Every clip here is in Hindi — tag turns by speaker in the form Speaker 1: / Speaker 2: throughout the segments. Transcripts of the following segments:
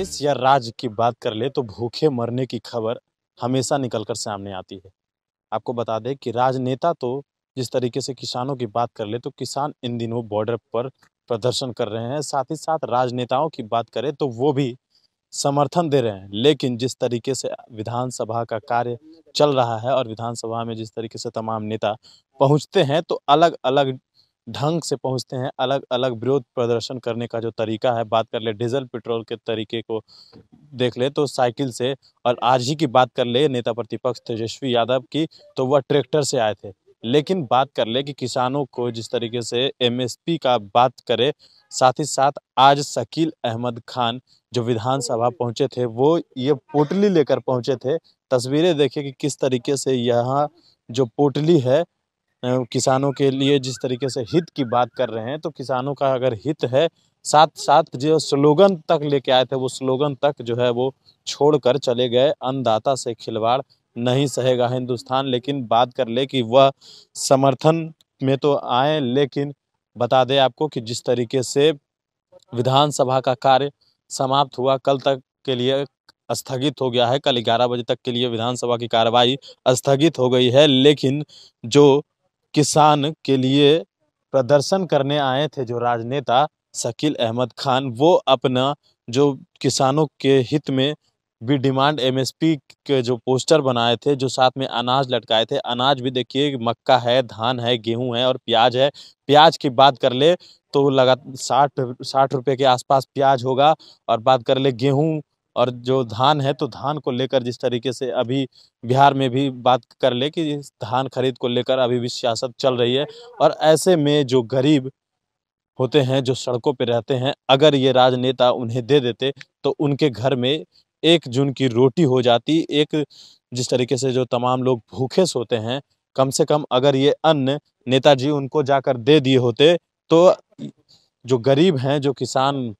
Speaker 1: देश या राज्य की बात कर ले तो भूखे मरने की खबर हमेशा निकल कर सामने आती है आपको बता दें कि राजनेता तो जिस तरीके से किसानों की बात कर ले तो किसान इन दिनों बॉर्डर पर प्रदर्शन कर रहे हैं साथ ही साथ राजनेताओं की बात करें तो वो भी समर्थन दे रहे हैं लेकिन जिस तरीके से विधानसभा का कार्य चल रहा है और विधानसभा में जिस तरीके से तमाम नेता पहुंचते हैं तो अलग अलग ढंग से पहुंचते हैं अलग अलग विरोध प्रदर्शन करने का जो तरीका है बात कर ले डीजल पेट्रोल के तरीके को देख ले तो साइकिल से और आज ही की बात कर ले नेता प्रतिपक्ष तेजस्वी यादव की तो वह ट्रैक्टर से आए थे लेकिन बात कर ले कि किसानों को जिस तरीके से एमएसपी का बात करे साथ ही साथ आज शकील अहमद खान जो विधानसभा हम्म। पहुंचे थे वो ये पोटली लेकर पहुंचे थे तस्वीरें देखिए कि किस तरीके से यहाँ जो पोटली है किसानों के लिए जिस तरीके से हित की बात कर रहे हैं तो किसानों का अगर हित है साथ साथ जो स्लोगन तक लेके आए थे वो स्लोगन तक जो है वो छोड़कर चले गए अन्नदाता से खिलवाड़ नहीं सहेगा हिंदुस्तान लेकिन बात कर ले कि वह समर्थन में तो आए लेकिन बता दे आपको कि जिस तरीके से विधानसभा का कार्य समाप्त हुआ कल तक के लिए स्थगित हो गया है कल ग्यारह बजे तक के लिए विधानसभा की कार्रवाई स्थगित हो गई है लेकिन जो किसान के लिए प्रदर्शन करने आए थे जो राजनेता शकील अहमद खान वो अपना जो किसानों के हित में भी डिमांड एमएसपी के जो पोस्टर बनाए थे जो साथ में अनाज लटकाए थे अनाज भी देखिए मक्का है धान है गेहूं है और प्याज है प्याज की बात कर ले तो लगा साठ साठ रुपये के आसपास प्याज होगा और बात कर ले गेहूं और जो धान है तो धान को लेकर जिस तरीके से अभी बिहार में भी बात कर ले कि धान खरीद को लेकर अभी भी सियासत चल रही है और ऐसे में जो गरीब होते हैं जो सड़कों पर रहते हैं अगर ये राजनेता उन्हें दे देते तो उनके घर में एक जून की रोटी हो जाती एक जिस तरीके से जो तमाम लोग भूखे सोते हैं कम से कम अगर ये अन्न नेताजी उनको जाकर दे दिए होते तो जो गरीब हैं जो किसान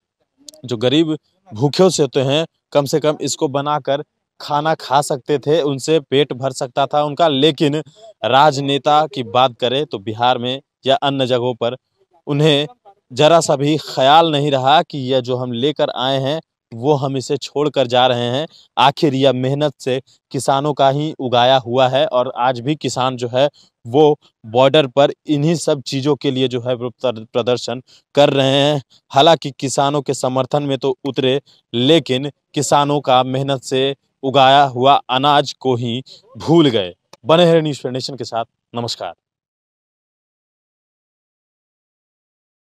Speaker 1: जो गरीब भूखे सोते हैं कम से कम इसको बनाकर खाना खा सकते थे उनसे पेट भर सकता था उनका लेकिन राजनेता की बात करें तो बिहार में या अन्य जगहों पर उन्हें जरा सा भी ख्याल नहीं रहा कि यह जो हम लेकर आए हैं वो हम इसे छोड़कर जा रहे हैं आखिर यह मेहनत से किसानों का ही उगाया हुआ है और आज भी किसान जो है वो बॉर्डर पर इन्हीं सब चीज़ों के लिए जो है प्रदर्शन कर रहे हैं हालांकि किसानों के समर्थन में तो उतरे लेकिन किसानों का मेहनत से उगाया हुआ अनाज को ही भूल गए बने रहे न्यूज़ नेशन के साथ नमस्कार